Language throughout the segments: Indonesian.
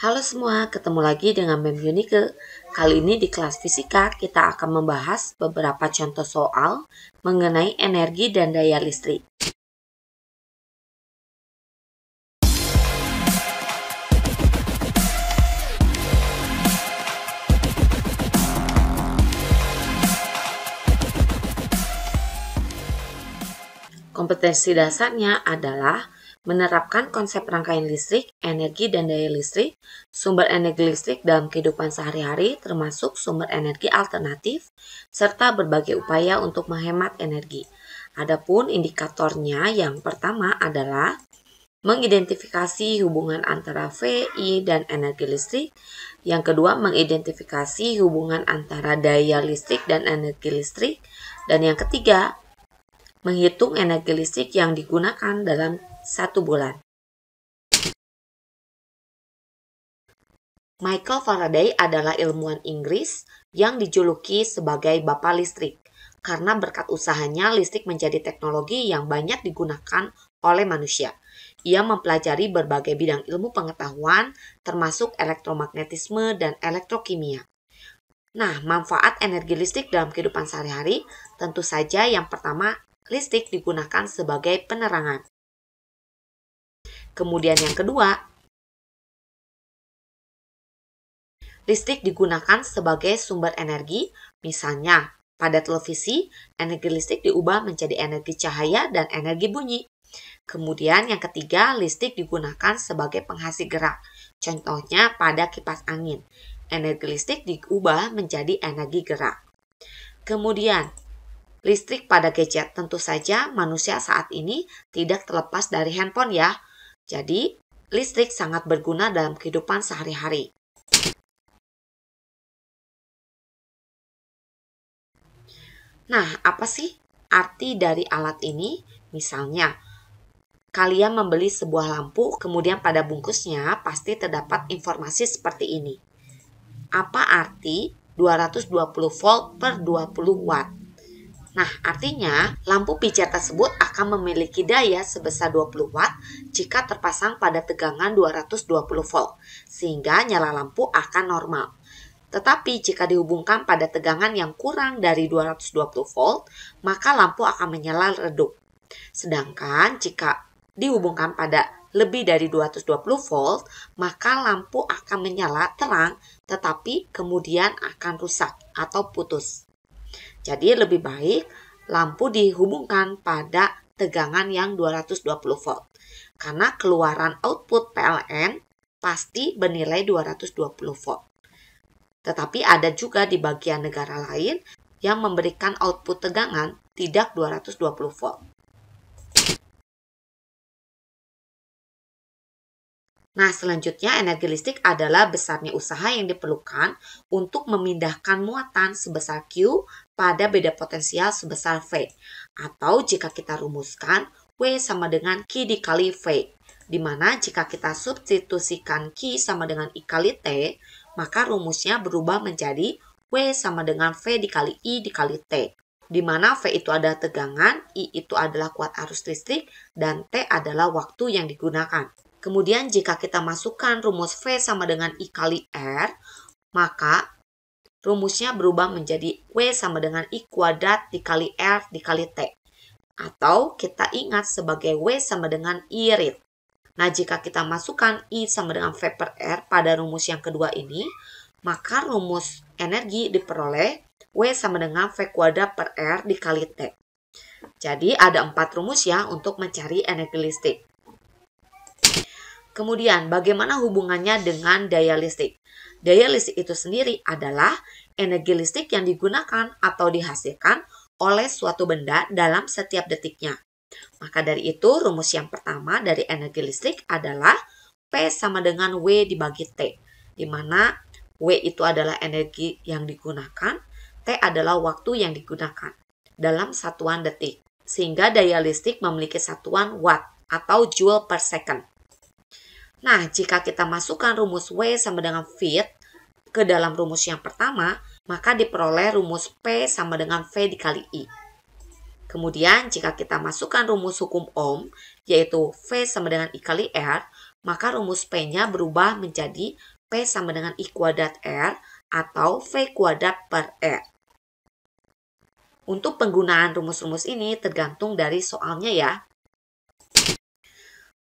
Halo semua, ketemu lagi dengan Mem Yunike. Kali ini di kelas fisika kita akan membahas beberapa contoh soal mengenai energi dan daya listrik. Kompetensi dasarnya adalah menerapkan konsep rangkaian listrik, energi dan daya listrik, sumber energi listrik dalam kehidupan sehari-hari termasuk sumber energi alternatif, serta berbagai upaya untuk menghemat energi. Adapun indikatornya yang pertama adalah mengidentifikasi hubungan antara VI dan energi listrik. Yang kedua, mengidentifikasi hubungan antara daya listrik dan energi listrik. Dan yang ketiga, menghitung energi listrik yang digunakan dalam satu bulan. Michael Faraday adalah ilmuwan Inggris yang dijuluki sebagai bapak listrik karena berkat usahanya listrik menjadi teknologi yang banyak digunakan oleh manusia. Ia mempelajari berbagai bidang ilmu pengetahuan termasuk elektromagnetisme dan elektrokimia. Nah, manfaat energi listrik dalam kehidupan sehari-hari tentu saja yang pertama listrik digunakan sebagai penerangan. Kemudian yang kedua, listrik digunakan sebagai sumber energi, misalnya pada televisi, energi listrik diubah menjadi energi cahaya dan energi bunyi. Kemudian yang ketiga, listrik digunakan sebagai penghasil gerak. Contohnya pada kipas angin. Energi listrik diubah menjadi energi gerak. Kemudian, listrik pada gadget tentu saja manusia saat ini tidak terlepas dari handphone ya. Jadi, listrik sangat berguna dalam kehidupan sehari-hari. Nah, apa sih arti dari alat ini? Misalnya, kalian membeli sebuah lampu, kemudian pada bungkusnya pasti terdapat informasi seperti ini. Apa arti 220 volt per 20 watt? Nah, artinya lampu pijar tersebut akan memiliki daya sebesar 20 watt jika terpasang pada tegangan 220 volt, sehingga nyala lampu akan normal. Tetapi jika dihubungkan pada tegangan yang kurang dari 220 volt, maka lampu akan menyala redup. Sedangkan jika dihubungkan pada lebih dari 220 volt, maka lampu akan menyala terang tetapi kemudian akan rusak atau putus. Jadi lebih baik lampu dihubungkan pada tegangan yang 220 volt. Karena keluaran output PLN pasti bernilai 220 volt. Tetapi ada juga di bagian negara lain yang memberikan output tegangan tidak 220 volt. Nah, selanjutnya energi listrik adalah besarnya usaha yang diperlukan untuk memindahkan muatan sebesar Q pada beda potensial sebesar V. Atau jika kita rumuskan, W sama dengan Q dikali V. Dimana jika kita substitusikan Q sama dengan I kali T, maka rumusnya berubah menjadi W sama dengan V dikali I dikali T. Dimana V itu adalah tegangan, I itu adalah kuat arus listrik, dan T adalah waktu yang digunakan. Kemudian jika kita masukkan rumus V sama dengan I kali R, maka rumusnya berubah menjadi W sama dengan I kuadrat dikali R dikali T. Atau kita ingat sebagai W sama dengan I rit. Nah, jika kita masukkan I sama dengan V per R pada rumus yang kedua ini, maka rumus energi diperoleh W sama dengan V kuadrat per R dikali T. Jadi, ada empat rumus ya untuk mencari energi listrik. Kemudian, bagaimana hubungannya dengan daya listrik? Daya listrik itu sendiri adalah energi listrik yang digunakan atau dihasilkan oleh suatu benda dalam setiap detiknya. Maka dari itu, rumus yang pertama dari energi listrik adalah P sama dengan W dibagi T, di mana W itu adalah energi yang digunakan, T adalah waktu yang digunakan dalam satuan detik. Sehingga daya listrik memiliki satuan watt atau joule per second. Nah, jika kita masukkan rumus W sama dengan fit ke dalam rumus yang pertama, maka diperoleh rumus P sama dengan V dikali I. Kemudian, jika kita masukkan rumus hukum Ohm, yaitu V sama dengan I kali R, maka rumus P-nya berubah menjadi P sama dengan I kuadrat R atau V kuadrat per R. Untuk penggunaan rumus-rumus ini tergantung dari soalnya ya.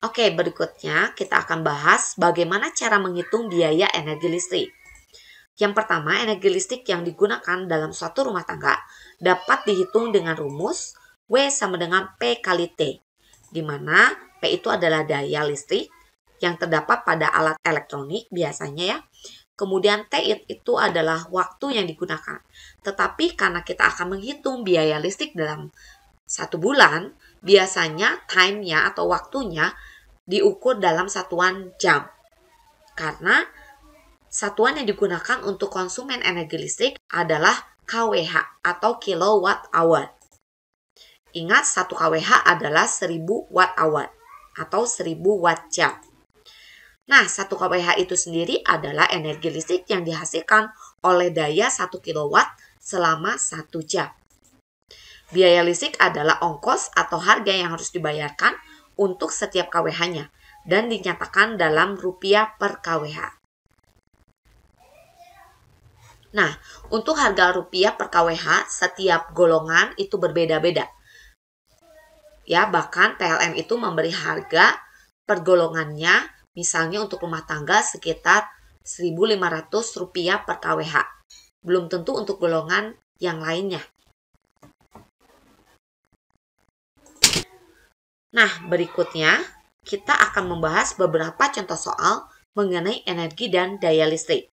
Oke, berikutnya kita akan bahas bagaimana cara menghitung biaya energi listrik. Yang pertama, energi listrik yang digunakan dalam suatu rumah tangga dapat dihitung dengan rumus W sama dengan P kali T, di mana P itu adalah daya listrik yang terdapat pada alat elektronik biasanya ya. Kemudian T itu adalah waktu yang digunakan. Tetapi karena kita akan menghitung biaya listrik dalam satu bulan, biasanya time-nya atau waktunya diukur dalam satuan jam. Karena satuan yang digunakan untuk konsumen energi listrik adalah kWh atau kilowatt hour. Ingat, satu kWh adalah 1000 watt hour atau 1000 watt jam. Nah, satu kWh itu sendiri adalah energi listrik yang dihasilkan oleh daya 1 kilowatt selama 1 jam. Biaya listrik adalah ongkos atau harga yang harus dibayarkan untuk setiap KWH-nya dan dinyatakan dalam rupiah per KWH. Nah, untuk harga rupiah per KWH, setiap golongan itu berbeda-beda. Ya, bahkan PLN itu memberi harga per golongannya, misalnya untuk rumah tangga sekitar Rp1.500 per KWH. Belum tentu untuk golongan yang lainnya. Nah, berikutnya kita akan membahas beberapa contoh soal mengenai energi dan daya listrik.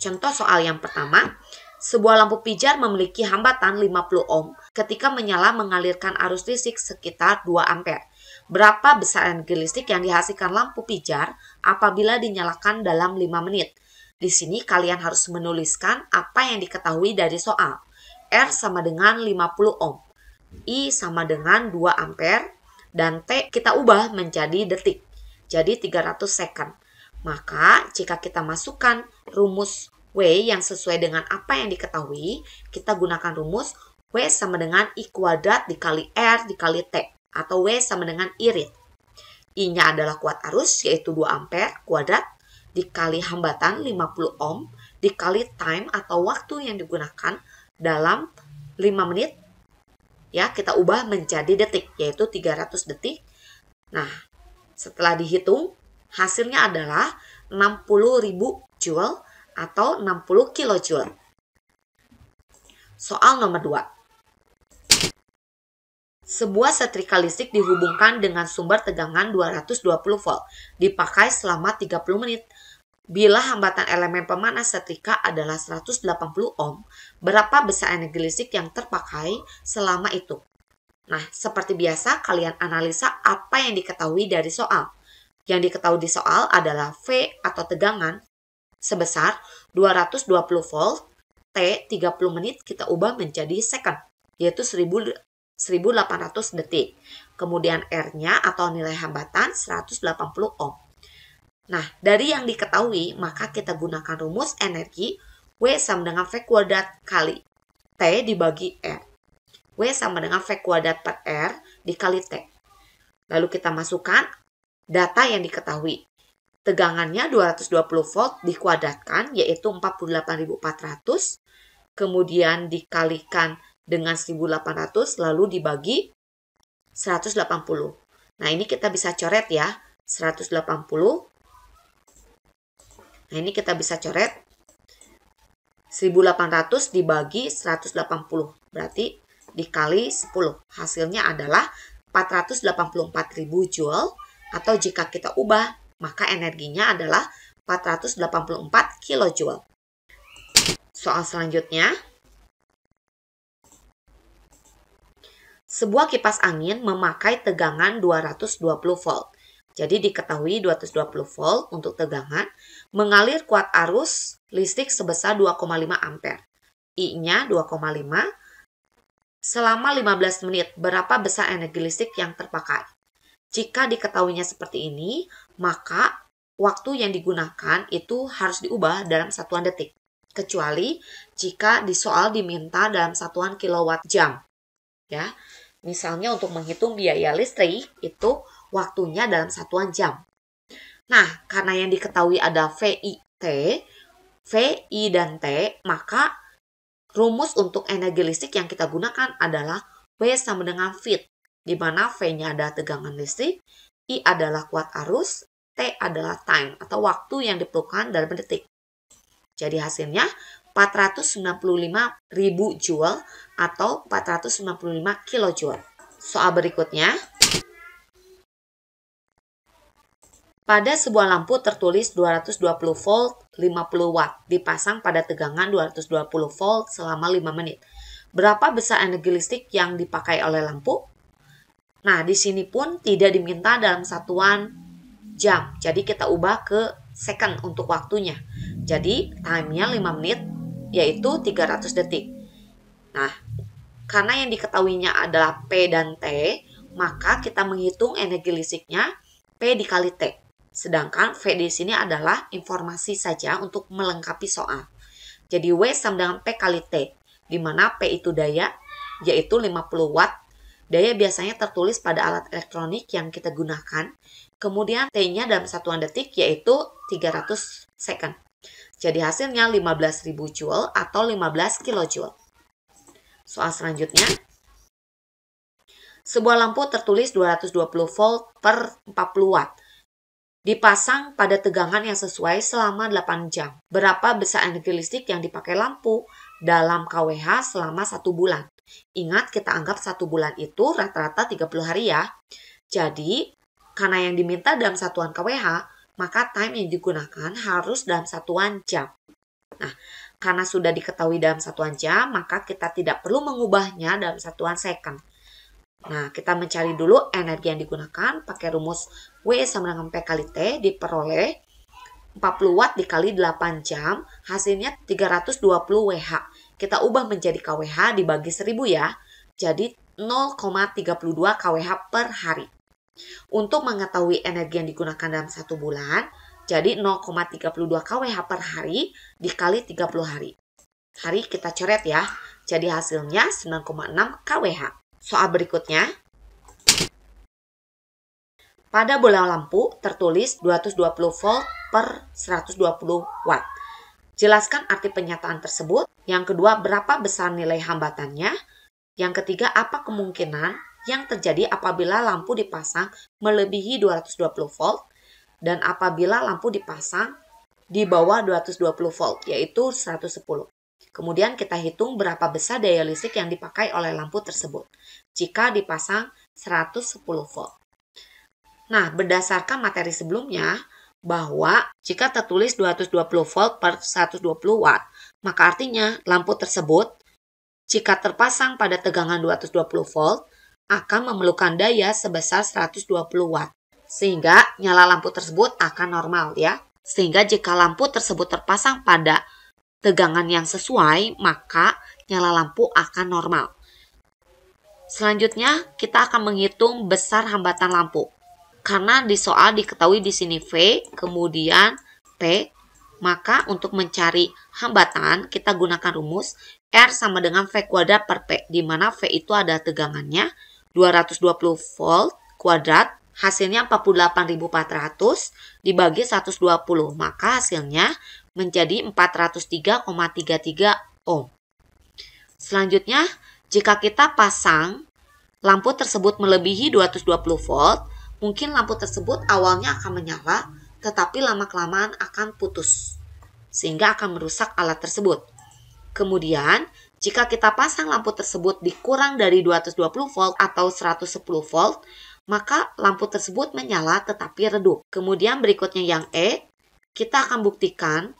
Contoh soal yang pertama, sebuah lampu pijar memiliki hambatan 50 ohm ketika menyala mengalirkan arus listrik sekitar 2 ampere. Berapa besar energi listrik yang dihasilkan lampu pijar apabila dinyalakan dalam 5 menit? Di sini kalian harus menuliskan apa yang diketahui dari soal. R sama dengan 50 ohm, I sama dengan 2 ampere, dan T kita ubah menjadi detik, jadi 300 second. Maka jika kita masukkan rumus W yang sesuai dengan apa yang diketahui, kita gunakan rumus W sama dengan I kuadrat dikali R dikali T, atau W sama dengan irit. read. I-nya adalah kuat arus, yaitu 2 ampere kuadrat, dikali hambatan 50 ohm, dikali time atau waktu yang digunakan, dalam 5 menit ya kita ubah menjadi detik yaitu 300 detik. Nah, setelah dihitung hasilnya adalah 60.000 joule atau 60 kilojoule. Soal nomor 2. Sebuah setrika listrik dihubungkan dengan sumber tegangan 220 volt, dipakai selama 30 menit. Bila hambatan elemen pemanas setrika adalah 180 ohm, berapa besar energi listrik yang terpakai selama itu? Nah, seperti biasa, kalian analisa apa yang diketahui dari soal. Yang diketahui di soal adalah V atau tegangan sebesar 220 volt, T 30 menit kita ubah menjadi second, yaitu 1800 detik. Kemudian R-nya atau nilai hambatan 180 ohm. Nah, dari yang diketahui, maka kita gunakan rumus energi W sama dengan V kuadrat kali T dibagi R. W sama dengan V kuadrat per R dikali T. Lalu kita masukkan data yang diketahui. Tegangannya 220 volt dikuadratkan yaitu 48.400, kemudian dikalikan dengan 1.800 lalu dibagi 180. Nah ini kita bisa coret ya, 180 Nah, ini kita bisa coret 1800 dibagi 180. Berarti dikali 10. Hasilnya adalah 484.000 joule atau jika kita ubah maka energinya adalah 484 kilojoule. Soal selanjutnya, sebuah kipas angin memakai tegangan 220 volt. Jadi diketahui 220 volt untuk tegangan mengalir kuat arus listrik sebesar 2,5 ampere. I-nya 2,5 selama 15 menit berapa besar energi listrik yang terpakai. Jika diketahuinya seperti ini, maka waktu yang digunakan itu harus diubah dalam satuan detik. Kecuali jika di soal diminta dalam satuan kilowatt jam. Ya, misalnya untuk menghitung biaya listrik itu waktunya dalam satuan jam. Nah, karena yang diketahui ada VIT, VI dan T, maka rumus untuk energi listrik yang kita gunakan adalah V sama dengan fit, di mana V-nya ada tegangan listrik, I adalah kuat arus, T adalah time atau waktu yang diperlukan dalam detik. Jadi hasilnya 495.000 joule atau 495 kilojoule. Soal berikutnya, Pada sebuah lampu tertulis 220 volt 50 watt dipasang pada tegangan 220 volt selama 5 menit. Berapa besar energi listrik yang dipakai oleh lampu? Nah, di sini pun tidak diminta dalam satuan jam. Jadi kita ubah ke second untuk waktunya. Jadi time-nya 5 menit yaitu 300 detik. Nah, karena yang diketahuinya adalah P dan T, maka kita menghitung energi listriknya P dikali T. Sedangkan V di sini adalah informasi saja untuk melengkapi soal. Jadi W sama dengan P kali T, di mana P itu daya, yaitu 50 Watt. Daya biasanya tertulis pada alat elektronik yang kita gunakan. Kemudian T-nya dalam satuan detik yaitu 300 second. Jadi hasilnya 15.000 joule atau 15 kilojoule. Soal selanjutnya. Sebuah lampu tertulis 220 volt per 40 watt. Dipasang pada tegangan yang sesuai selama 8 jam. Berapa besar energi listrik yang dipakai lampu dalam KWH selama satu bulan? Ingat kita anggap satu bulan itu rata-rata 30 hari ya. Jadi, karena yang diminta dalam satuan KWH, maka time yang digunakan harus dalam satuan jam. Nah, karena sudah diketahui dalam satuan jam, maka kita tidak perlu mengubahnya dalam satuan second. Nah, kita mencari dulu energi yang digunakan pakai rumus W sama dengan P kali T diperoleh 40 Watt dikali 8 jam, hasilnya 320 WH. Kita ubah menjadi KWH dibagi 1000 ya, jadi 0,32 KWH per hari. Untuk mengetahui energi yang digunakan dalam satu bulan, jadi 0,32 KWH per hari dikali 30 hari. Hari kita coret ya, jadi hasilnya 9,6 KWH. Soal berikutnya. Pada bola lampu tertulis 220 volt per 120 watt. Jelaskan arti pernyataan tersebut. Yang kedua, berapa besar nilai hambatannya? Yang ketiga, apa kemungkinan yang terjadi apabila lampu dipasang melebihi 220 volt dan apabila lampu dipasang di bawah 220 volt, yaitu 110. Kemudian kita hitung berapa besar daya listrik yang dipakai oleh lampu tersebut jika dipasang 110 volt. Nah, berdasarkan materi sebelumnya, bahwa jika tertulis 220 volt per 120 watt, maka artinya lampu tersebut jika terpasang pada tegangan 220 volt akan memerlukan daya sebesar 120 watt. Sehingga nyala lampu tersebut akan normal ya. Sehingga jika lampu tersebut terpasang pada tegangan yang sesuai, maka nyala lampu akan normal. Selanjutnya, kita akan menghitung besar hambatan lampu. Karena di soal diketahui di sini V, kemudian P, maka untuk mencari hambatan kita gunakan rumus R sama dengan V kuadrat per P, di mana V itu ada tegangannya 220 volt kuadrat, hasilnya 48.400 dibagi 120, maka hasilnya menjadi 403,33 ohm. Selanjutnya, jika kita pasang lampu tersebut melebihi 220 volt, mungkin lampu tersebut awalnya akan menyala, tetapi lama-kelamaan akan putus, sehingga akan merusak alat tersebut. Kemudian, jika kita pasang lampu tersebut dikurang dari 220 volt atau 110 volt, maka lampu tersebut menyala tetapi redup. Kemudian berikutnya yang E, kita akan buktikan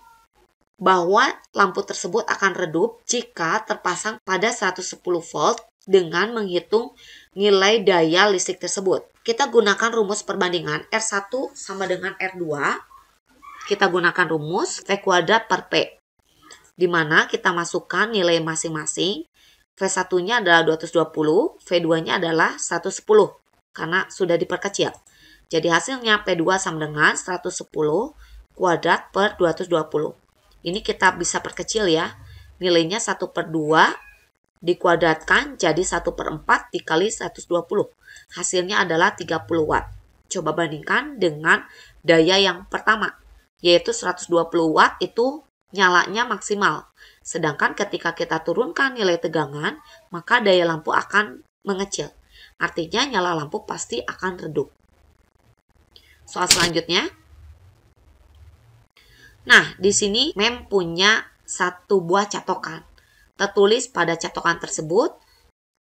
bahwa lampu tersebut akan redup jika terpasang pada 110 volt dengan menghitung nilai daya listrik tersebut. Kita gunakan rumus perbandingan R1 sama dengan R2. Kita gunakan rumus V kuadrat per P. Di mana kita masukkan nilai masing-masing. V1-nya adalah 220, V2-nya adalah 110 karena sudah diperkecil. Jadi hasilnya P2 sama dengan 110 kuadrat per 220. Ini kita bisa perkecil ya. Nilainya 1 per 2 dikuadratkan jadi 1 per 4 dikali 120. Hasilnya adalah 30 Watt. Coba bandingkan dengan daya yang pertama, yaitu 120 Watt itu nyalanya maksimal. Sedangkan ketika kita turunkan nilai tegangan, maka daya lampu akan mengecil. Artinya nyala lampu pasti akan redup. Soal selanjutnya, Nah, di sini mem punya satu buah catokan. Tertulis pada catokan tersebut,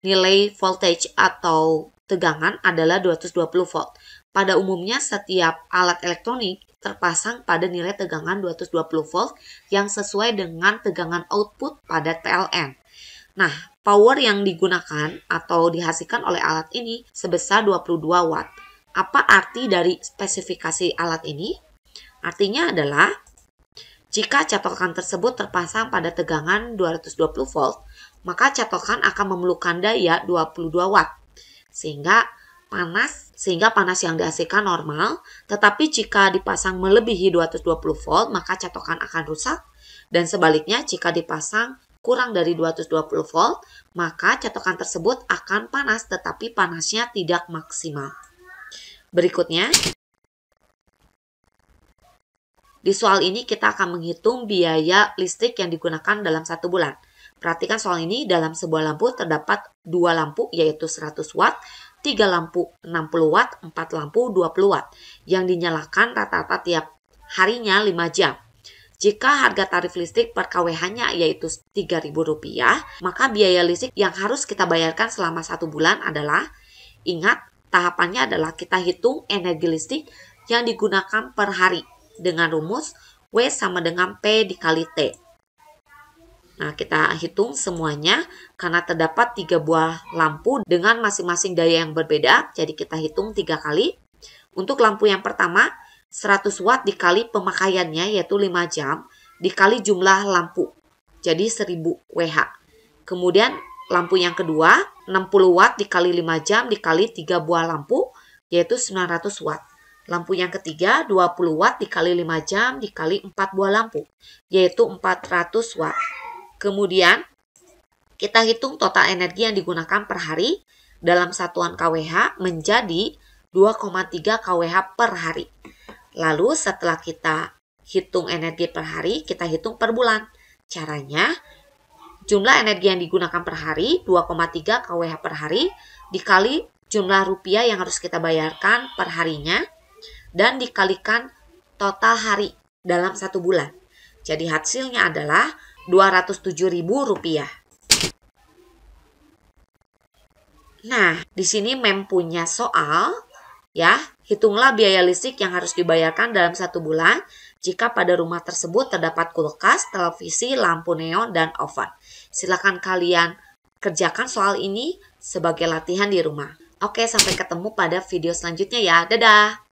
nilai voltage atau tegangan adalah 220 volt. Pada umumnya setiap alat elektronik terpasang pada nilai tegangan 220 volt yang sesuai dengan tegangan output pada PLN. Nah, power yang digunakan atau dihasilkan oleh alat ini sebesar 22 watt. Apa arti dari spesifikasi alat ini? Artinya adalah jika catokan tersebut terpasang pada tegangan 220 volt, maka catokan akan memerlukan daya 22 watt. Sehingga panas sehingga panas yang dihasilkan normal, tetapi jika dipasang melebihi 220 volt, maka catokan akan rusak dan sebaliknya jika dipasang kurang dari 220 volt, maka catokan tersebut akan panas tetapi panasnya tidak maksimal. Berikutnya, di soal ini kita akan menghitung biaya listrik yang digunakan dalam satu bulan. Perhatikan soal ini, dalam sebuah lampu terdapat dua lampu yaitu 100 watt, tiga lampu 60 watt, empat lampu 20 watt yang dinyalakan rata-rata tiap harinya 5 jam. Jika harga tarif listrik per kWh-nya yaitu Rp3.000, maka biaya listrik yang harus kita bayarkan selama satu bulan adalah, ingat, tahapannya adalah kita hitung energi listrik yang digunakan per hari dengan rumus W sama dengan P dikali T. Nah, kita hitung semuanya karena terdapat tiga buah lampu dengan masing-masing daya yang berbeda. Jadi kita hitung tiga kali. Untuk lampu yang pertama, 100 watt dikali pemakaiannya yaitu 5 jam dikali jumlah lampu. Jadi 1000 WH. Kemudian lampu yang kedua, 60 watt dikali 5 jam dikali tiga buah lampu yaitu 900 watt. Lampu yang ketiga 20 watt dikali 5 jam dikali 4 buah lampu yaitu 400 watt. Kemudian kita hitung total energi yang digunakan per hari dalam satuan KWH menjadi 2,3 KWH per hari. Lalu setelah kita hitung energi per hari, kita hitung per bulan. Caranya jumlah energi yang digunakan per hari 2,3 KWH per hari dikali jumlah rupiah yang harus kita bayarkan per harinya dan dikalikan total hari dalam satu bulan. Jadi hasilnya adalah Rp207.000. Nah, di sini mem punya soal ya, hitunglah biaya listrik yang harus dibayarkan dalam satu bulan jika pada rumah tersebut terdapat kulkas, televisi, lampu neon, dan oven. Silakan kalian kerjakan soal ini sebagai latihan di rumah. Oke, sampai ketemu pada video selanjutnya ya. Dadah!